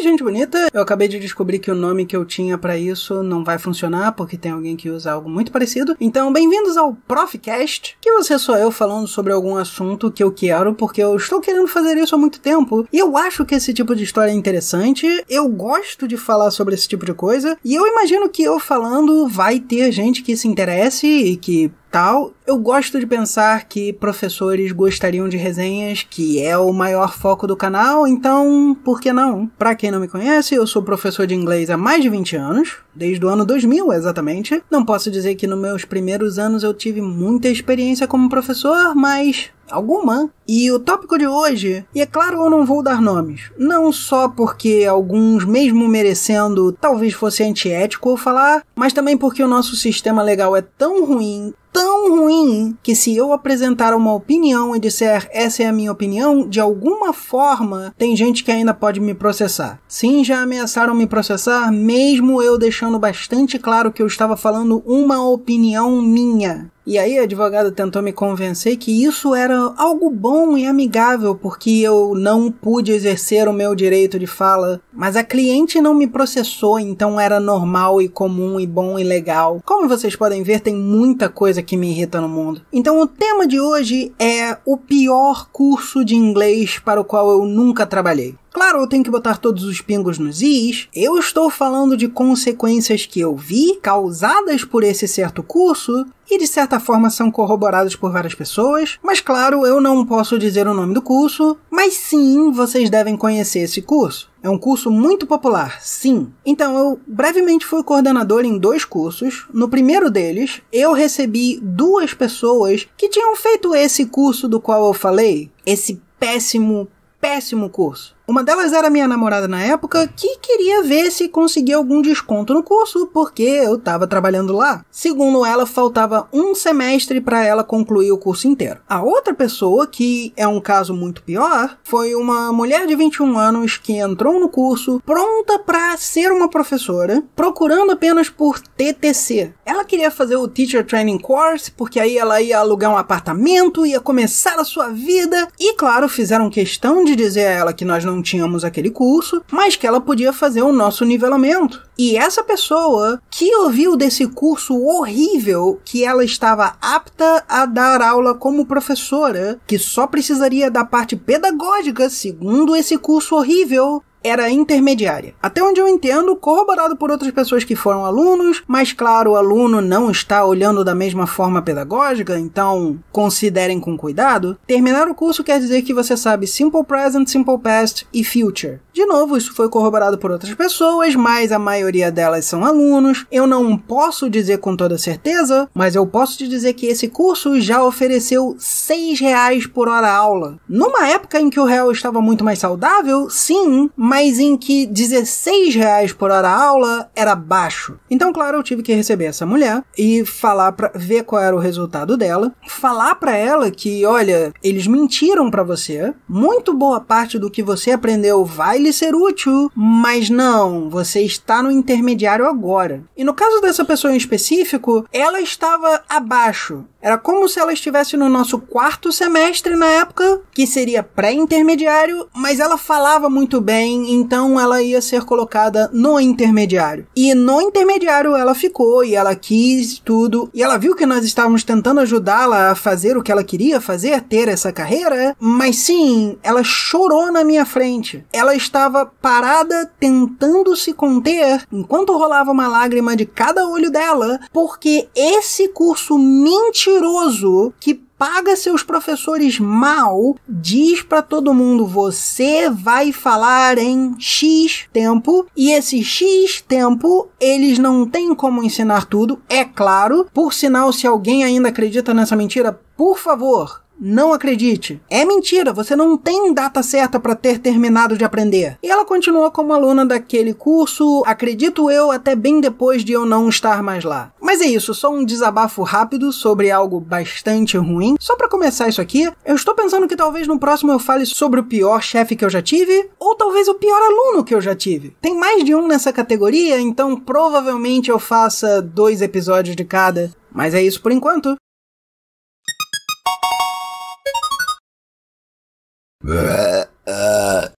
mais gente bonita. Eu acabei de descobrir que o nome que eu tinha para isso não vai funcionar, porque tem alguém que usa algo muito parecido. Então, bem-vindos ao Profcast, que você sou eu falando sobre algum assunto que eu quero, porque eu estou querendo fazer isso há muito tempo. E eu acho que esse tipo de história é interessante, eu gosto de falar sobre esse tipo de coisa, e eu imagino que eu falando vai ter gente que se interesse e que tal. Eu gosto de pensar que professores gostariam de resenhas, que é o maior foco do canal, então por que não? Para quem não me conhece, eu sou professor de inglês há mais de 20 anos, desde o ano 2000 exatamente. Não posso dizer que nos meus primeiros anos eu tive muita experiência como professor, mas alguma. E o tópico de hoje, e é claro eu não vou dar nomes, não só porque alguns, mesmo merecendo, talvez fosse antiético eu falar, mas também porque o nosso sistema legal é tão ruim, tão ruim que se eu apresentar uma opinião e disser essa é a minha opinião, de alguma forma tem gente que ainda pode me processar. Sim, já ameaçaram me processar, mesmo eu deixando bastante claro que eu estava falando uma opinião minha. E aí a advogada tentou me convencer que isso era algo bom e amigável, porque eu não pude exercer o meu direito de fala. Mas a cliente não me processou, então era normal e comum e bom e legal. Como vocês podem ver, tem muita coisa que me irrita no mundo. Então o tema de hoje é o pior curso de inglês para o qual eu nunca trabalhei. Claro, eu tenho que botar todos os pingos nos is. Eu estou falando de consequências que eu vi, causadas por esse certo curso, e de certa forma são corroborados por várias pessoas, mas claro, eu não posso dizer o nome do curso, mas sim, vocês devem conhecer esse curso. É um curso muito popular, sim. Então, eu brevemente fui coordenador em dois cursos. No primeiro deles, eu recebi duas pessoas que tinham feito esse curso do qual eu falei, esse péssimo, péssimo curso. Uma delas era minha namorada na época, que queria ver se conseguia algum desconto no curso, porque eu estava trabalhando lá. Segundo ela, faltava um semestre para ela concluir o curso inteiro. A outra pessoa, que é um caso muito pior, foi uma mulher de 21 anos que entrou no curso pronta para ser uma professora, procurando apenas por TTC. Ela queria fazer o Teacher Training Course, porque aí ela ia alugar um apartamento, ia começar a sua vida, e claro, fizeram questão de dizer a ela que nós não não tínhamos aquele curso, mas que ela podia fazer o nosso nivelamento. E essa pessoa que ouviu desse curso horrível que ela estava apta a dar aula como professora, que só precisaria da parte pedagógica, segundo esse curso horrível, era intermediária. Até onde eu entendo, corroborado por outras pessoas que foram alunos, mas claro, o aluno não está olhando da mesma forma pedagógica, então considerem com cuidado. Terminar o curso quer dizer que você sabe simple present, simple past e future. De novo, isso foi corroborado por outras pessoas, mas a maioria delas são alunos. Eu não posso dizer com toda certeza, mas eu posso te dizer que esse curso já ofereceu R$ reais por hora aula. Numa época em que o real estava muito mais saudável, sim, mas em que 16 reais por hora aula era baixo. Então, claro, eu tive que receber essa mulher e falar para ver qual era o resultado dela, falar para ela que, olha, eles mentiram para você, muito boa parte do que você aprendeu vai lhe ser útil, mas não, você está no intermediário agora. E no caso dessa pessoa em específico, ela estava abaixo era como se ela estivesse no nosso quarto semestre na época, que seria pré-intermediário, mas ela falava muito bem, então ela ia ser colocada no intermediário. E no intermediário ela ficou e ela quis tudo, e ela viu que nós estávamos tentando ajudá-la a fazer o que ela queria fazer, ter essa carreira, mas sim, ela chorou na minha frente. Ela estava parada tentando se conter enquanto rolava uma lágrima de cada olho dela, porque esse curso mentiu mentiroso que paga seus professores mal, diz para todo mundo: você vai falar em X tempo, e esse X tempo eles não têm como ensinar tudo, é claro. Por sinal, se alguém ainda acredita nessa mentira, por favor, não acredite. É mentira, você não tem data certa para ter terminado de aprender. E ela continuou como aluna daquele curso, acredito eu, até bem depois de eu não estar mais lá. Mas é isso, só um desabafo rápido sobre algo bastante ruim. Só para começar isso aqui, eu estou pensando que talvez no próximo eu fale sobre o pior chefe que eu já tive, ou talvez o pior aluno que eu já tive. Tem mais de um nessa categoria, então provavelmente eu faça dois episódios de cada. Mas é isso por enquanto. Uh, uh.